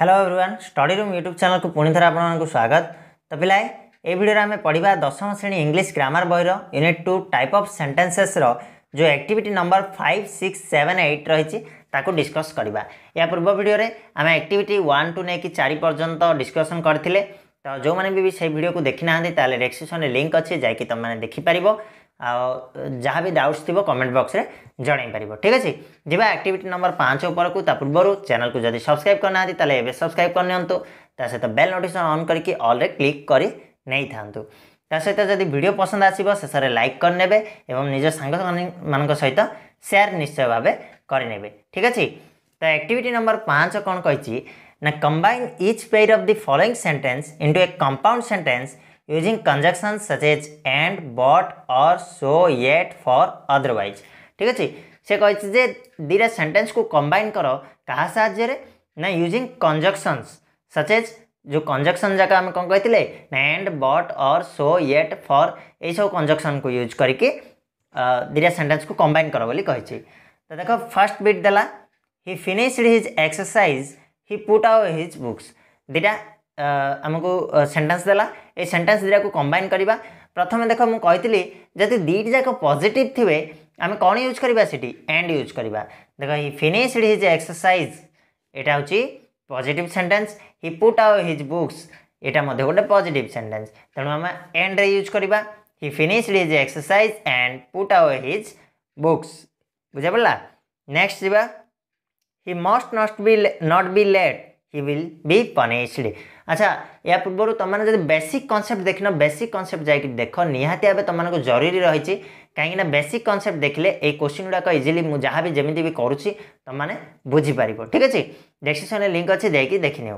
Hello everyone study room YouTube ଚ୍ୟାନେଲ୍କୁ ପୁଣି ଥରେ ଆପଣମାନଙ୍କୁ ସ୍ୱାଗତ ତ ପିଲାଏ ଏ ଭିଡ଼ିଓରେ ଆମେ ପଢ଼ିବା ଦଶମ ଶ୍ରେଣୀ ଇଂଲିଶ ଗ୍ରାମାର ବହିର ୟୁନିଟ୍ ଟୁ ଟାଇପ୍ ଅଫ୍ ସେଣ୍ଟେନ୍ସେସ୍ର ଯେଉଁ activity number five six seven eight ରହିଛି ତାକୁ ଡିସ୍କସ୍ କରିବା ଏହା ପୂର୍ବ ଭିଡ଼ିଓରେ ଆମେ ଆକ୍ଟିଭିଟି ୱାନ୍ ଟୁ ନେଇକି ଚାରି ପର୍ଯ୍ୟନ୍ତ ଡିସ୍କସନ୍ କରିଥିଲେ ତ ଯେଉଁମାନେ ବି ସେଇ ଭିଡ଼ିଓକୁ ଦେଖିନାହାନ୍ତି ତାହେଲେ ଡେସ୍କ୍ରିପ୍ସନ୍ରେ ଲିଙ୍କ୍ ଅଛି ଯାଇକି ତୁମମାନେ ଦେଖିପାରିବ ଆଉ ଯାହା ବି ଡାଉଟ୍ସ ଥିବ କମେଣ୍ଟ ବକ୍ସରେ ଜଣାଇ ପାରିବ ଠିକ୍ ଅଛି ଯିବା ଆକ୍ଟିଭିଟି ନମ୍ବର ପାଞ୍ଚ ଉପରକୁ ତା ପୂର୍ବରୁ ଚ୍ୟାନେଲକୁ ଯଦି ସବସ୍କ୍ରାଇବ୍ କରିନାହାନ୍ତି ତାହେଲେ ଏବେ ସବସ୍କ୍ରାଇବ୍ କରିନିଅନ୍ତୁ ତା ସହିତ ବେଲ୍ ନୋଟିଫିକେସନ୍ ଅନ୍ କରିକି ଅଲ୍ରେ କ୍ଲିକ୍ କରି ନେଇଥାନ୍ତୁ ତା ସହିତ ଯଦି ଭିଡ଼ିଓ ପସନ୍ଦ ଆସିବ ଶେଷରେ ଲାଇକ୍ କରିନେବେ ଏବଂ ନିଜ ସାଙ୍ଗମାନଙ୍କ ସହିତ ସେୟାର ନିଶ୍ଚୟ ଭାବେ କରିନେବେ ଠିକ୍ ଅଛି ତ ଆକ୍ଟିଭିଟି ନମ୍ବର ପାଞ୍ଚ କ'ଣ କହିଛି ନା combine each pair of the following sentence in two a compound sentence using conjunction such as and but or so yet for otherwise ठीक अच्छे से कही दीटा सेन्टेन्स को कंबाइन कर क्या साहय ना यूजिंग कंजक्शंस सचेज जो कंजक्शन जाक आम कौन कही and but or so yet फर यह सब कंजक्शन को यूज करके दीटा सेन्टेन्स को कंबाइन कर बोली कही तो देख फर्स्ट बिट दे he finished his exercise he put out his books दीटा ଆମକୁ ସେଣ୍ଟେନ୍ସ ଦେଲା ଏଇ ସେଣ୍ଟେନ୍ସ ଦୁଇଟାକୁ କମ୍ବାଇନ୍ କରିବା ପ୍ରଥମେ ଦେଖ ମୁଁ କହିଥିଲି ଯଦି ଦୁଇଟି ଯାକ ପଜିଟିଭ୍ ଥିବେ ଆମେ କ'ଣ ୟୁଜ୍ କରିବା ସେଠି ଏଣ୍ଡ ୟୁଜ୍ କରିବା ଦେଖ ହି ଫିନିସ୍ଡ ହିଜ୍ ଏକ୍ସରସାଇଜ୍ ଏଇଟା ହେଉଛି positive sentence he put out his books ଏଇଟା ମଧ୍ୟ ଗୋଟେ ପଜିଟିଭ୍ ସେଣ୍ଟେନ୍ସ ତେଣୁ ଆମେ ଏଣ୍ଡରେ ୟୁଜ୍ କରିବା he finished his exercise and put out his books ବୁଝିପାରିଲା ନେକ୍ସଟ ଯିବା he must not be not be late he will be punished ଆଚ୍ଛା ଏହା ପୂର୍ବରୁ ତୁମମାନେ ଯଦି ବେସିକ୍ କନସେପ୍ଟ ଦେଖିନ ବେସିକ୍ କନସେପ୍ଟ ଯାଇକି ଦେଖ ନିହାତି ଭାବେ ତୁମମାନଙ୍କୁ ଜରୁରୀ ରହିଛି କାହିଁକିନା ବେସିକ୍ କନସେପ୍ଟ ଦେଖିଲେ ଏଇ କୋଶ୍ଚିନ୍ ଗୁଡ଼ାକ ଇଜିଲି ମୁଁ ଯାହା ବି ଯେମିତି ବି କରୁଛି ତୁମମାନେ ବୁଝିପାରିବ ଠିକ୍ ଅଛି ଡେସ୍କ୍ରିପ୍ସନ୍ରେ ଲିଙ୍କ୍ ଅଛି ଯାଇକି ଦେଖିନିଅ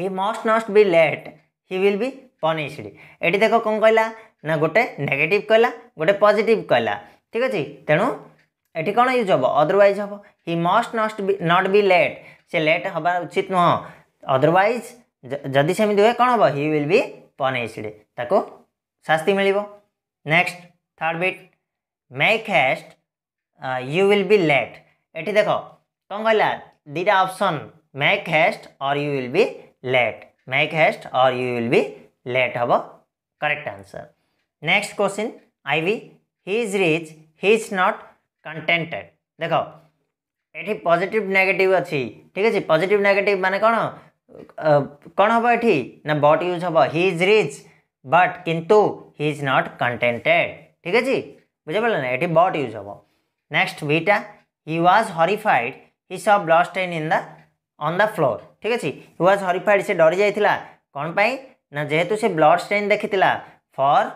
ହି must not B late he will ବି ପନିଶ୍ଡ ଏଠି ଦେଖ କ'ଣ କହିଲା ନା ଗୋଟେ ନେଗେଟିଭ୍ କହିଲା ଗୋଟେ ପଜିଟିଭ୍ କହିଲା ଠିକ୍ ଅଛି ତେଣୁ ଏଠି କ'ଣ ୟୁଜ୍ ହେବ ଅଦରୱାଇଜ୍ ହେବ he must not be not be late ସେ ଲେଟ୍ ହେବା ଉଚିତ ନୁହଁ ଅଦରୱାଇଜ୍ ଯଦି ସେମିତି ହୁଏ କ'ଣ ହେବ ହି ୱିଲ୍ ବି ପନିଶ୍ଡ ତାକୁ ଶାସ୍ତି ମିଳିବ next third bit make haste you will be late ଏଠି ଦେଖ କ'ଣ କହିଲା ଦୁଇଟା option make haste or you will be late make haste or you will be late ହେବ correct answer next question I B he is rich he is not contented ଦେଖ ଏଠି positive negative ଅଛି ଠିକ୍ ଅଛି ପଜିଟିଭ୍ ନେଗେଟିଭ୍ ମାନେ କ'ଣ କ'ଣ ହେବ ଏଠି ନା ବଟ୍ ୟୁଜ୍ ହେବ ହି ଇଜ୍ ରିଚ୍ ବଟ୍ କିନ୍ତୁ ହି ଇଜ୍ ନଟ୍ କଣ୍ଟେଣ୍ଟେଡ଼୍ ଠିକ୍ ଅଛି ବୁଝିପାରିଲେ ନା ଏଠି ବଟ୍ ୟୁଜ୍ ହେବ ନେକ୍ସଟ ଭିଟା he was horrified he saw blood stain in the on the floor ଠିକ୍ ଅଛି ହି ୱାଜ୍ ହରିଫାଇଡ଼୍ ସେ ଡରି ଯାଇଥିଲା କ'ଣ ପାଇଁ ନା ଯେହେତୁ ସେ ବ୍ଲଡ୍ ଷ୍ଟାଇନ୍ ଦେଖିଥିଲା ଫର୍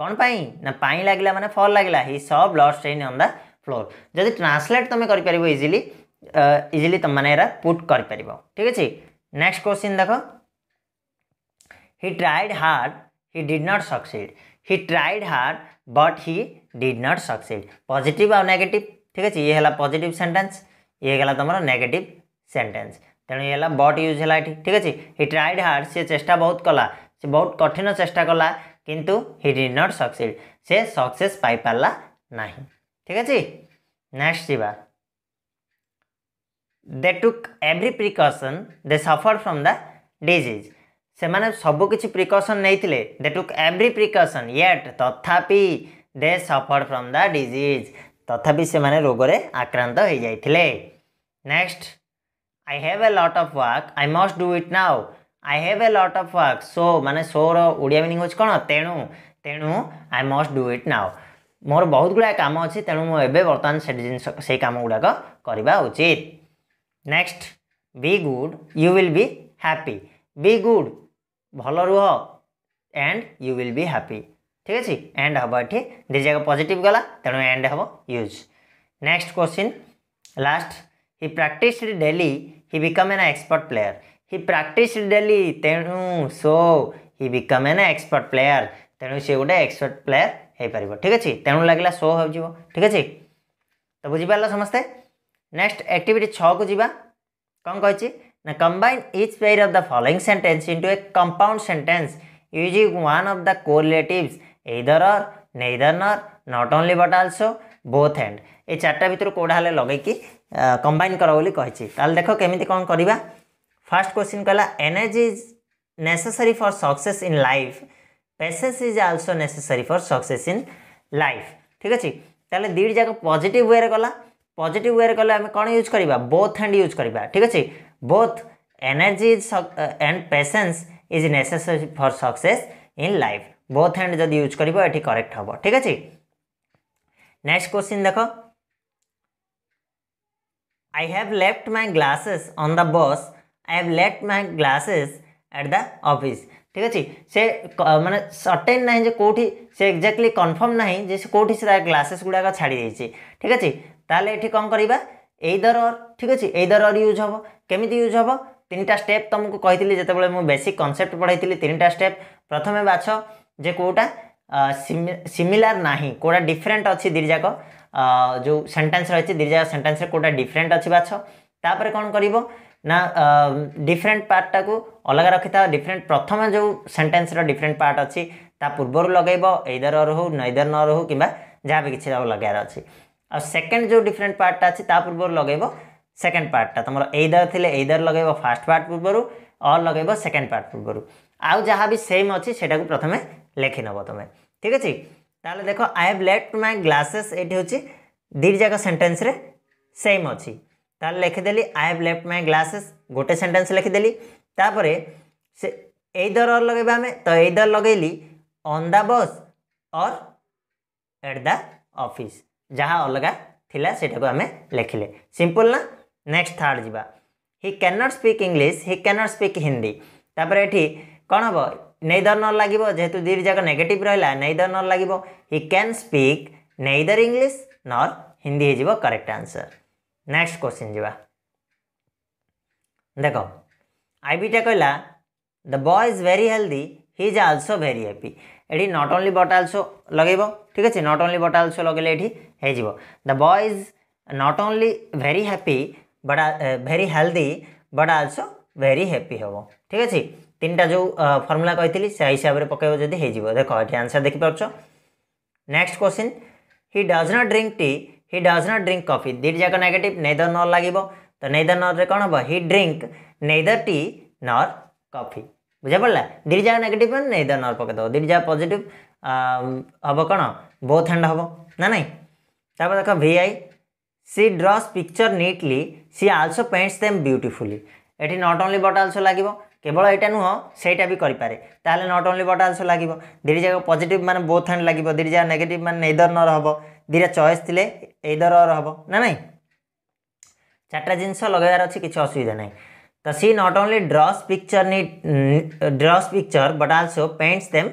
କ'ଣ ପାଇଁ ନା ପାଇଁ ଲାଗିଲା ମାନେ ଫର୍ ଲାଗିଲା he saw blood stain on the floor ଯଦି ଟ୍ରାନ୍ସଲେଟ୍ ତୁମେ କରିପାରିବ ଇଜିଲି ଇଜିଲି ତୁମମାନେ ଏରା ପୁଟ୍ କରିପାରିବ ଠିକ୍ ଅଛି नेक्स्ट क्वेश्चन देखो he tried hard he did not succeed he tried hard but he did not succeed positive आउ नेगेटिव ठीक अच्छे ये है पजिट सेन्टेन्स ये गला तुम नेगेट सेन्टेन्स तेणु ये बट यूज है ठीक अच्छे हि ट्राइड हार्ड सी चेषा बहुत कला सी बहुत कठिन चेषा कला किंतु हि डिड नट सक्सेड से सक्सेस पाइपारा ना ठीक अच्छे नेक्स्ट जावा they took every precaution they suffered from the disease ସେମାନେ ସବୁ କିଛି ପ୍ରିକସନ୍ ନେଇଥିଲେ they took every precaution yet ତଥାପି they suffer from the disease ତଥାପି ସେମାନେ ରୋଗରେ ଆକ୍ରାନ୍ତ ହୋଇଯାଇଥିଲେ next I have a lot of work I must do it now I have a lot of work so ମାନେ ସୋର ଓଡ଼ିଆ ମିନିଂ ହେଉଛି କ'ଣ ତେଣୁ ତେଣୁ I must do it now ମୋର ବହୁତ ଗୁଡ଼ାଏ କାମ ଅଛି ତେଣୁ ମୁଁ ଏବେ ବର୍ତ୍ତମାନ ସେ ଜିନିଷ ସେଇ କାମ ଗୁଡ଼ାକ କରିବା ଉଚିତ next be good you will be happy be good भल रु and you will be happy ठीक है एंड हम ये दी जगह पजिट गला तेणु एंड हम use next question last he practise daily he become an expert player he practise daily तेणु सो हि बिकम एन एक्सपर्ट प्लेयर तेणु सी गोटे एक्सपर्ट प्लेयर हो पार ठीक अच्छे तेणु लगला सो हो ठीक है तो बुझीपार समस्ते ନେକ୍ସଟ ଆକ୍ଟିଭିଟି ଛଅକୁ ଯିବା କ'ଣ କହିଛି ନା combine each pair of the following sentence into a compound sentence using one of the correlatives either or neither nor not only but also both and এই চারটা ভিতর কোটা হলে লগাইকি কম্বাইন কর বলে কী তাহলে দেখ কেমিটি কম করা ফার্স্ট কোশ্চিন কলা energy is necessary for success in life patience is also necessary for success in life ঠিক আছে তাহলে দুইটি যাক পজিটিভ ওয়ে গলা পজিটিভ ওয়ের কলে আমি କ'ଣ ୟୁଜ୍ କରିବା ବୋଥ୍ ହ୍ୟାଣ୍ଡ ୟୁଜ୍ କରିବା ଠିକ୍ ଅଛି both energy is and patience is necessary for success in life both and ଯଦି ୟୁଜ୍ କରିବ ଏଠି କରେକ୍ଟ ହେବ ଠିକ୍ ଅଛି ନେକ୍ସଟ କ୍ୱେଶ୍ଚିନ୍ ଦେଖ I have left my glasses on the bus. I have left my glasses at the office. ঠিক আছে সে মানে সর্টেন না যে কোটি সে এক্সাক্টলি কনফর্ম না যে সে কোটি সে তার গ্লাসেস গুড়া ছাড়ি দিয়েছে ঠিক আছে তাহলে এটি কম করা এইদর অর ঠিক আছে এইদর অর ইউজ হব কেমিতি ইউজ হব তিনটা স্টেপ তোমাকে কইলি যেতবে মু বেসিক কনসেপ্ট পড়াইলি তিনটা স্টেপ প্রথমে বাছ যে কোটা সিমিলার না কোটা ডিফরেন্ট অছি দিজাক যে সেন্টেন্স রয়েছে দিজাক সেন্টেন্সের কোটা ডিফরেন্ট অছি বাছ তাপরে কোণ করব না ডিফরেন্ট পার্টটা অলগা রাখিথা ডিফরেন্ট প্রথমে যে সেন্টেন্সর ডিফরেন্ট পার্ট অছি তা পূর্বর লগাইব এইদর অর হো নইদর নর হো কিংবা যা বি কিছু লগাইবার অছি ଆଉ ସେକେଣ୍ଡ ଯେଉଁ ଡିଫରେଣ୍ଟ ପାର୍ଟଟା ଅଛି ତା ପୂର୍ବରୁ ଲଗାଇବ ସେକେଣ୍ଡ ପାର୍ଟଟା ତୁମର ଏଇଦର ଥିଲେ ଏଇଦର ଲଗାଇବ ଫାର୍ଷ୍ଟ ପାର୍ଟ ପୂର୍ବରୁ ଅର୍ ଲଗାଇବ ସେକେଣ୍ଡ ପାର୍ଟ ପୂର୍ବରୁ ଆଉ ଯାହା ବି ସେମ୍ ଅଛି ସେଇଟାକୁ ପ୍ରଥମେ ଲେଖିନେବ ତୁମେ ଠିକ୍ ଅଛି ତାହେଲେ ଦେଖ I have left my glasses ଏଇଠି ହେଉଛି ଦୁଇଟି ଯାକ ସେଣ୍ଟେନ୍ସରେ ସେମ୍ ଅଛି ତାହେଲେ ଲେଖିଦେଲି I have left my glasses ଗୋଟେ ସେଣ୍ଟେନ୍ସ ଲେଖିଦେଲି ତାପରେ ସେ ଏଇ ଦର ଅର୍ ଲଗାଇବା ଆମେ ତ ଏଇ ଦର ଲଗାଇଲି on the bus or at the office ଯାହା ଅଲଗା ଥିଲା ସେଇଟାକୁ ଆମେ ଲେଖିଲେ ସିମ୍ପଲ୍ ନା ନେକ୍ସଟ ଥାର୍ଡ଼ ଯିବା he can't speak English he can't speak Hindi ତାପରେ ଏଠି କ'ଣ ହେବ ନେଇଦର ନ ଲାଗିବ ଯେହେତୁ ଦୁଇ ଯାକ ନେଗେଟିଭ୍ ରହିଲା ନେଇଦର ନ ଲାଗିବ he can speak neither English nor Hindi ହେଇଯିବ କରେକ୍ଟ ଆନ୍ସର ନେକ୍ସଟ କ୍ୱେଶ୍ଚିନ୍ ଯିବା ଦେଖ ଆଇବିଟା କହିଲା the boy is very healthy he is also very happy ଏଠି ନଟ୍ ଓନ୍ଲି ବଟ୍ ଆଲ୍ସୋ ଲଗେଇବ ଠିକ୍ ଅଛି ନଟ୍ ଓନ୍ଲି ବଟ୍ ଆଲ୍ସୋ ଲଗେଇଲେ ଏଠି ହେଇଯିବ the boy is not only very happy but very healthy but also very happy ହେବ ଠିକ୍ ଅଛି ତିନିଟା ଯେଉଁ ଫର୍ମୁଲା କହିଥିଲି ସେ ହିସାବରେ ପକାଇବ ଯଦି ହେଇଯିବ ଦେଖ ଏଠି ଆନ୍ସର୍ ଦେଖିପାରୁଛ next question he does not drink tea he does not drink coffee ଦୁଇଟି ଯାକ ନେଗେଟିଭ୍ ନେଦର ନର୍ ଲାଗିବ ତ ନେଦର ନର୍ରେ କ'ଣ ହେବ ହି ଡ୍ରିଙ୍କ୍ ନେଦର ଟି ନର୍ କଫି ବୁଝିପାରିଲା ଦୁଇଟି ଯାକ ନେଗେଟିଭ୍ ମାନେ ନେଦର ନର୍ ପକାଇଦେବ ଦୁଇଟି ଯାକ ପଜିଟିଭ୍ ହେବ କ'ଣ ବୋଥ୍ ହ୍ୟାଣ୍ଡ ହେବ ନା ନାହିଁ তারপর দেখো ভিআই she draws picture neatly she also paints them beautifully এটি নট অনলি বট আলসো লাগবে কেবল এটা নুহ সেইটা বি করে তাহলে নট অনলি বট আলসো লাগবে দুইটি জায়গা পজিটিভ মানে বোথ হ্যান্ড লাগবে দুইটি জায়গা নেগেটিভ মানে এইদর নর হব দুইটা চয়েস থিলে এইদর অর হব না নাই চারটা জিনিস লগাইবার অছি কিছু অসুবিধা নাই তো she not only draws picture neat draws picture but also paints them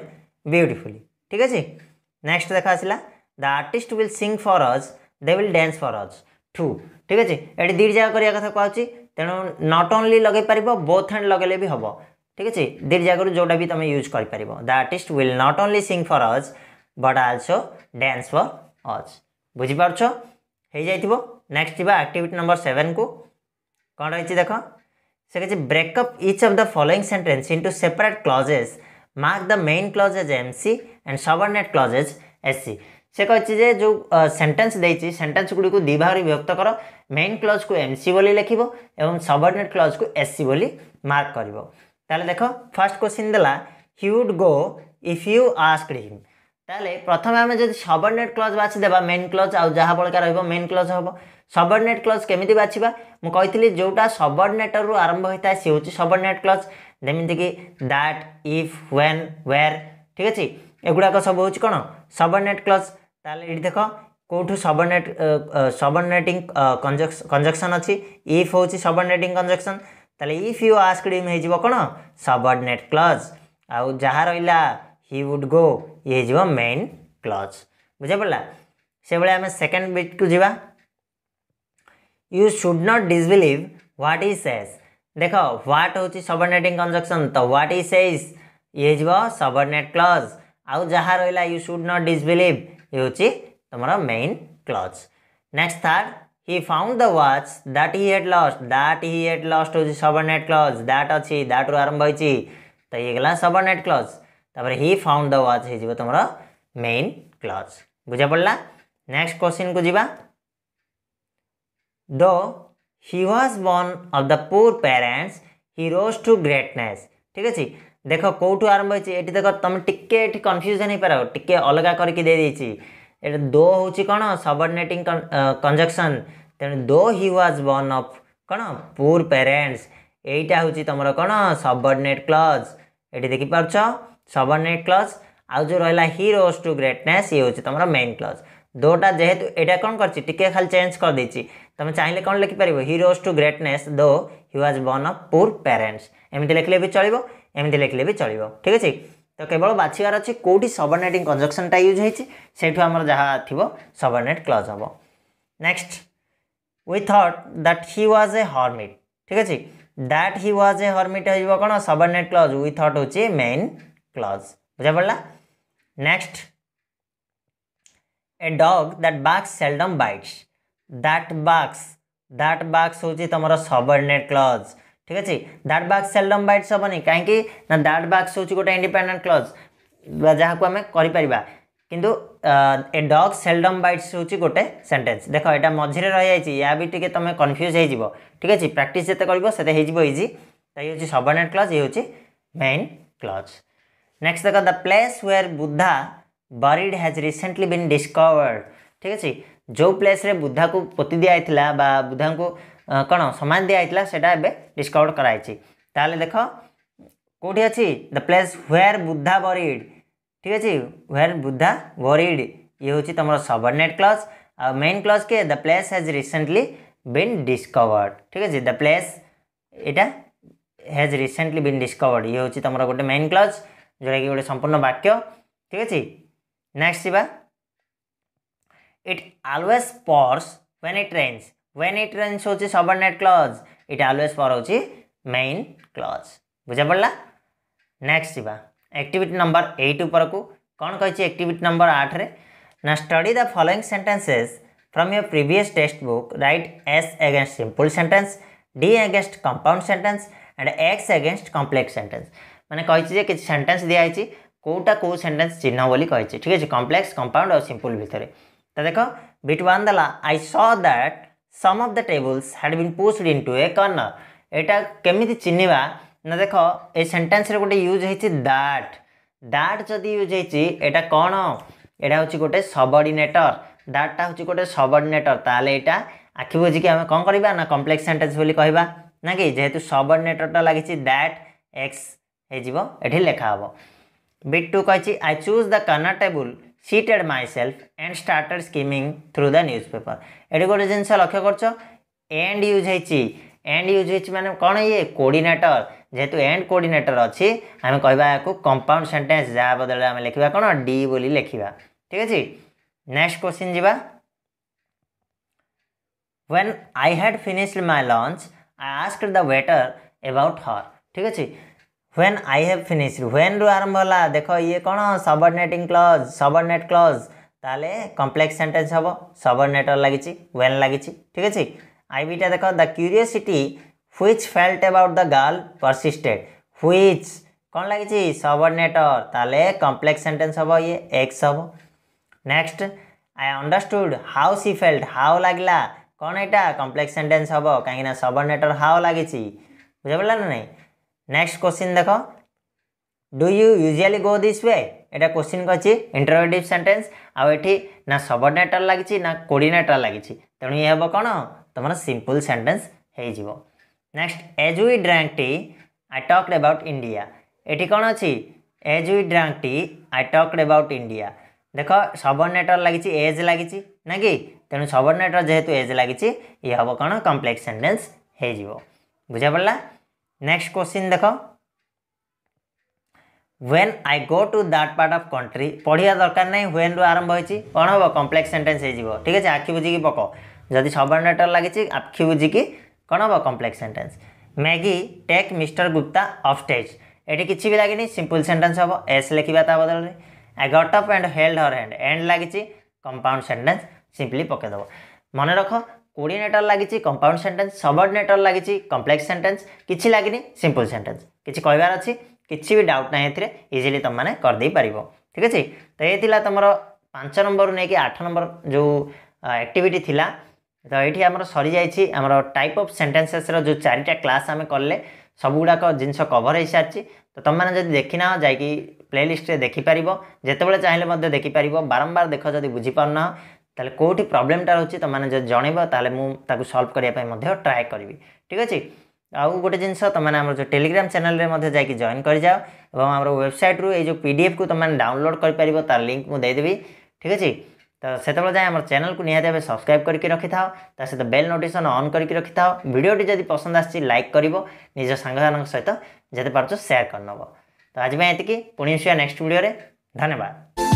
beautifully ঠিক আছে নেক্সট দেখা আসলা the artist will sing for us they will dance for us too ଠିକ୍ ଅଛି ଏଠି ଦୁଇ ଜାଗା କରିବା କଥା କୁହାହେଉଛି ତେଣୁ ନଟ୍ ଓନ୍ଲି ଲଗାଇ ପାରିବ ବୋଥ୍ ହ୍ୟାଣ୍ଡ ଲଗାଇଲେ ବି ହେବ ଠିକ୍ ଅଛି ଦୁଇ ଜାଗାରୁ ଯେଉଁଟା ବି ତୁମେ ୟୁଜ୍ କରିପାରିବ the artist will not only sing for us but also dance for us ବୁଝିପାରୁଛ ହେଇଯାଇଥିବ ନେକ୍ସଟ ଯିବା ଆକ୍ଟିଭିଟି ନମ୍ବର ସେଭେନ୍କୁ କ'ଣ ରହିଛି ଦେଖ ସେ କିଛି break up each of the following sentence in into separate clauses mark the main clauses M C and subordinate clauses S C সে কে যে যে সেটেন্স দিয়েছি সেটেন্স গুড়ি দুই ভাগে বিভক্ত কর মেইন ক্লজ কু এমসি বলে লেখিব এবং সবর্ডিনেট ক্লজ কু এসসি বলে মার্ক করব তাহলে দেখ ফার্স্ট কোশ্চিন দেলা he would go if you asked him তাহলে প্রথমে আমি যদি সবর্ডিনেট ক্লজ বাছি দেবা মেইন ক্লজ আউ যা বলকা রহব মেইন ক্লজ হব সবর্ডিনেট ক্লজ কেমিতি বাছিবা মু কইতিলি যোটা সবর্ডিনেটর রু আরম্ভ হই থাকে সে হচ্ছে সবর্ডিনেট ক্লজ যেমিতি কি দ্যাট ইফ ওয়েন ওয়্যার ঠিক আছে এগুড়াক সব হচ্ছে কোণ সবর্ডিনেট ক্লজ তাহলে এটি দেখো কোটু सबऑर्डिनेट सबऑर्डिनेटिंग कंजक्शन अच्छी इफ हूँ सबऑर्डिनेटिंग कंजक्शन तले इफ यू आस्क्ड हिम हेजिबो कोन सबऑर्डिनेट क्लॉज आ जहा रहा हि वुड गो ये हेजिबो मेन क्लज बुझे पड़ला से बळे हमें सेकंड बिट को जीवा you should not disbelieve what he says देखो व्हाट होछि सबऑर्डिनेटिंग कंजक्शन तो ह्वाट इज सेज ये हेजिबो सबऑर्डिनेट क्लॉज आ जहा रहिला यू शुड नॉट डिसबिलीव ये हे तुम्हारा main clause next third he found the watch that he had lost that he had lost was subordinate clause that अछि that रो आरंभ होइछि त ये गेला subordinate clause तबरे he found the watch हे जीव तमरा मेन clause बुझा पड़ला नेक्स्ट क्वेश्चन को जीवा दो he was born of the poor parents he rose to greatness ठीक अछि ଦେଖ କେଉଁଠୁ ଆରମ୍ଭ ହେଇଛି ଏଠି ଦେଖ ତୁମେ ଟିକେ ଏଠି କନଫ୍ୟୁଜନ୍ ହେଇପାରିବ ଟିକେ ଅଲଗା କରିକି ଦେଇଦେଇଛି ଏଠି ଦୋ ହେଉଛି କ'ଣ ସବର୍ଡିନେଟିଂ କଞ୍ଜକ୍ସନ୍ ତେଣୁ ଦୋ ହି ୱାଜ୍ ବର୍ନ ଅଫ୍ କ'ଣ ପୁର୍ ପ୍ୟାରେଣ୍ଟସ୍ ଏଇଟା ହେଉଛି ତୁମର କ'ଣ ସବର୍ଡିନେଟ୍ କ୍ଲଜ୍ ଏଠି ଦେଖିପାରୁଛ ସବର୍ଡିନେଟ୍ କ୍ଲଜ୍ ଆଉ ଯେଉଁ ରହିଲା ହି ରୋଜ୍ ଟୁ ଗ୍ରେଟନେସ୍ ଇଏ ହେଉଛି ତୁମର ମେନ୍ କ୍ଲଜ୍ ଦୋଟା ଯେହେତୁ ଏଇଟା କ'ଣ କରିଛି ଟିକେ ଖାଲି ଚେଞ୍ଜ କରିଦେଇଛି ତୁମେ ଚାହିଁଲେ କ'ଣ ଲେଖିପାରିବ he rose to greatness though he was born of poor parents ଏମିତି ଲେଖିଲେ ବି ଚଳିବ ଏମିତି ଲେଖିଲେ ବି ଚଳିବ ଠିକ୍ ଅଛି ତ କେବଳ ବାଛିବାର ଅଛି କେଉଁଠି ସବର୍ନେଟିଂ କଞ୍ଜକ୍ସନ୍ଟା ୟୁଜ୍ ହେଇଛି ସେଇଠୁ ଆମର ଯାହା ଥିବ ସବର୍ନେଟ୍ କ୍ଲଜ୍ ହେବ next we thought that he was a hermit ଠିକ୍ ଅଛି that he was a hermit ହେଇଯିବ କ'ଣ ସବର୍ନେଟ୍ କ୍ଲଜ୍ ୱି ଥଟ୍ ହେଉଛି ମେନ୍ କ୍ଲଜ୍ ବୁଝାପଡ଼ିଲା next a dog that barks seldom bites that barks that barks ହେଉଛି ତୁମର ସବର୍ନେଟ୍ clause ठीक अच्छे दाट बाक्स सेलडम बैट्स हेनी कहीं दाट बाक्स हूँ गोटे इंडिपेडे क्लज जहाँ को आम कर किंतु ए डग सेलडम बैट्स हूँ गोटे सेन्टेन्स देख यहाँ मझे रही या भी टी तुम कन्फ्यूज हो ठीक अच्छे प्राक्ट जिते करते इजी तो ये हूँ क्लज ये हूँ मेन क्लज नेक्स्ट देख the place where Buddha buried has recently been discovered ठीक अच्छे जो प्लेस बुद्धा को पोती दिखाई बुद्धा को କ'ଣ ସମାନ ଦିଆହେଇଥିଲା ସେଇଟା ଏବେ ଡିସ୍କଭର୍ କରାହେଇଛି ତାହେଲେ ଦେଖ କେଉଁଠି ଅଛି ଦ ପ୍ଲେସ୍ ହ୍ୱେର୍ ବୁଦ୍ଧା ବରିଡ୍ ଠିକ୍ ଅଛି ହ୍ୱେର୍ ବୁଦ୍ଧା ବରିଡ୍ ଇଏ ହେଉଛି ତୁମର ସବର୍ଡିନେଟ୍ କ୍ଲଜ୍ ଆଉ ମେନ୍ କ୍ଲଜ୍ କିଏ the place has recently been discovered ଠିକ୍ ଅଛି ଦ ପ୍ଲେସ୍ ଏଇଟା ହାଜ୍ ରିସେଣ୍ଟଲି ବିନ୍ ଡିସ୍କଭର୍ଡ଼ ଇଏ ହେଉଛି ତୁମର ଗୋଟେ ମେନ୍ କ୍ଲଜ୍ ଯେଉଁଟାକି ଗୋଟେ ସମ୍ପୂର୍ଣ୍ଣ ବାକ୍ୟ ଠିକ୍ ଅଛି ନେକ୍ସଟ ଯିବା it always pours when it rains when it runs হচ্ছে subordinate clause it always পড়াଉଛି main clause বুঝা পড়লা নেক্সট যা activity number 8 উপরকু কোন কইছি activity number 8 রে না study the following sentences from your previous textbook write s against simple sentence d against compound sentence and x against complex sentence মানে কইছি যে কিছু সেন্টেন্স দিয়া হইছি কোটা কো সেন্টেন্স চিহ্ন বলি কইছি ঠিক আছে কমপ্লেক্স কম্পাউন্ড আর সিম্পল ভিতরে তা দেখো বিট ওয়ান দেলা I saw that some of the tables had been pushed in two a corner ଏଇଟା କେମିତି ଚିହ୍ନିବା ନା ଦେଖ ଏ ସେଣ୍ଟେନ୍ସରେ ଗୋଟେ ୟୁଜ୍ ହେଇଛି ଦାଟ୍ ଦାଟ୍ ଯଦି ୟୁଜ୍ ହେଇଛି ଏଇଟା କ'ଣ ଏଇଟା ହେଉଛି ଗୋଟେ ସବଡ଼ିନେଟର୍ ଦାଟ୍ଟା ହେଉଛି ଗୋଟେ ସବଡ଼ିନେଟର୍ ତାହେଲେ ଏଇଟା ଆଖି ବୁଝିକି ଆମେ କ'ଣ କରିବା ନା କମ୍ପ୍ଲେକ୍ସ ସେଣ୍ଟେନ୍ସ ବୋଲି କହିବା ନା କି ଯେହେତୁ ସବଡ଼ିନେଟର୍ଟା ଲାଗିଛି ଦାଟ୍ ଏକ୍ସ ହେଇଯିବ ଏଠି ଲେଖା ହେବ ବିଟ୍ ଟୁ କହିଛି I choose the corner table seated my self and started skimming through the news paper এটি গোটে জিনিস লক্ষ্য করছ এন্ড ইউজ হয়েছি এন্ড ইউজ হয়েছি মানে কোণ ইয়ে কোর্ডিনেটর যেহেতু এন্ড কোর্ডিনেটর অছি আমি কহবা কম্পাউন্ড সেন্টেন্স যা বদলে আমি লিখবা কোণ ডি বলি লিখবা ঠিক আছে নেক্সট কোশ্চিন যা when I had finished my lunch I asked the waiter about her ঠিক আছে ହ୍ୱେନ୍ ଆଇ ହ୍ୟାଭ୍ ଫିନିଶ୍ ହ୍ୱେନ୍ରୁ ଆରମ୍ଭ ହେଲା ଦେଖ ଇଏ କ'ଣ ସବର୍ଡିନେଟିଂ କ୍ଲଜ୍ ସବର୍ଡିନେଟ୍ କ୍ଲଜ୍ ତାହେଲେ କମ୍ପ୍ଲେକ୍ସ ସେଣ୍ଟେନ୍ସ ହେବ ସବର୍ଡିନେଟର୍ ଲାଗିଛି ହ୍ୱେନ୍ ଲାଗିଛି ଠିକ୍ ଅଛି ଆଇ ବିଟା ଦେଖ the curiosity which felt about the girl persisted which କ'ଣ ଲାଗିଛି ସବର୍ଡିନେଟର୍ ତାହେଲେ କମ୍ପ୍ଲେକ୍ସ ସେଣ୍ଟେନ୍ସ ହେବ ଇଏ ଏକ୍ସ ହେବ next I understood how she felt how ଲାଗିଲା କ'ଣ ଏଇଟା କମ୍ପ୍ଲେକ୍ସ ସେଣ୍ଟେନ୍ସ ହେବ କାହିଁକିନା ସବର୍ଡିନେଟର୍ ହାଉ ଲାଗିଛି ବୁଝିପାରିଲା ନା ନାହିଁ নেক্সট কোশ্চিন দেখ do you usually go this way এটা কোশ্চিন করছি ইন্টারোগেটিভ সেন্টেন্স আউ এটি না সবর্ডিনেটর লাগিছি না কোর্ডিনেটর লাগিছি তেণু ইয়ে হব কোণ তোমার সিম্পল সেন্টেন্স হয়েযিব next as we drank tea I talked about India এটি কোণ অছি as we drank tea I talked about India দেখ সবর্ডিনেটর লাগিছি এজ লাগিছি না কি তেণু সবর্ডিনেটর যেহেতু এজ লাগিছি ইয়ে হব কোণ কমপ্লেক্স সেন্টেন্স হয়েযিব বুঝা পড়লা नेक्स्ट क्वेश्चन देख when I go to that part of country पढ़िया दरकार ना व्वेन रु आरंभ होती कौन हम कम्प्लेक्स सेन्टेन्स हो ठीक है आखि बुझी पक जदि सबर्डिनेटर लगी आखि बुझी कौन हम complex sentence Maggie take Mr Gupta off stage এটি কিছু বি লাগিনি সিম্পল সেন্টেন্স হব এস লেখিবা তা বদলে I got up and held her hand and লাগিছি কম্পাউন্ড সেন্টেন্স সিম্পলি পকাইদেব মনে রখ কোর্ডিনেটর লাগিছি কম্পাউন্ড সেন্টেন্স সবর্ডিনেটর লাগিছি কম্প্লেক্স সেন্টেন্স কিছু লাগিনি সিম্পল সেন্টেন্স কিছু কহবার অছি কিছু বি ডাউট না এতে ইজিলি তুমি করে পারিব ঠিক আছে তো এই লা তোমার পাঁচ নম্বর নিয়ে আঠ নম্বর যে আক্টিভিটি লা তো এইটি আমার সরি যাই আমার টাইপ অফ সেন্টেন্সেসর যে চারিটা ক্লাস আমি কলে সবুগুড়াক জিনিস কভর হয়ে সারিছি তো তোমার যদি দেখি না যাই প্লেলিষ্টে দেখিপার যেতবে চাইলে দেখিপার বারম্বার দেখ যদি বুঝিপার না তাহলে କେଉଁଠି ପ୍ରୋବ୍ଲେମଟା ରହୁଛି ତୁମମାନେ ଯଦି ଜଣେଇବ ତାହେଲେ ମୁଁ ତାକୁ ସଲ୍ଭ କରିବା ପାଇଁ ମଧ୍ୟ ଟ୍ରାଏ କରିବି ଠିକ୍ ଅଛି ଆଉ ଗୋଟେ ଜିନିଷ ତୁମମାନେ ଆମର ଯେଉଁ ଟେଲିଗ୍ରାମ ଚ୍ୟାନେଲରେ ମଧ୍ୟ ଯାଇକି ଜଏନ୍ କରିଯାଅ ଏବଂ ଆମର ୱେବସାଇଟ୍ରୁ ଏଇ ଯେଉଁ ପି ଡି ଏଫ୍କୁ ତୁମମାନେ ଡାଉନଲୋଡ଼୍ କରିପାରିବ ତା ଲିଙ୍କ୍ ମୁଁ ଦେଇଦେବି ଠିକ୍ ଅଛି ତ ସେତେବେଳେ ଯାଏଁ ଆମର ଚ୍ୟାନେଲକୁ ନିହାତି ଭାବେ ସବସ୍କ୍ରାଇବ୍ କରିକି ରଖିଥାଅ ତା ସହିତ ବେଲ୍ ନୋଟିଫିକେସନ୍ ଅନ୍ କରିକି ରଖିଥାଅ ଭିଡ଼ିଓଟି ଯଦି ପସନ୍ଦ ଆସିଛି ଲାଇକ୍ କରିବ ନିଜ ସାଙ୍ଗମାନଙ୍କ ସହିତ ଯେତେ ପାରୁଛ ସେୟାର କରିନେବ ତ ଆଜି ପାଇଁ ଏତିକି ପୁଣି ଆସିବା ନେକ୍ସଟ ଭିଡ଼ିଓରେ ଧନ୍ୟବାଦ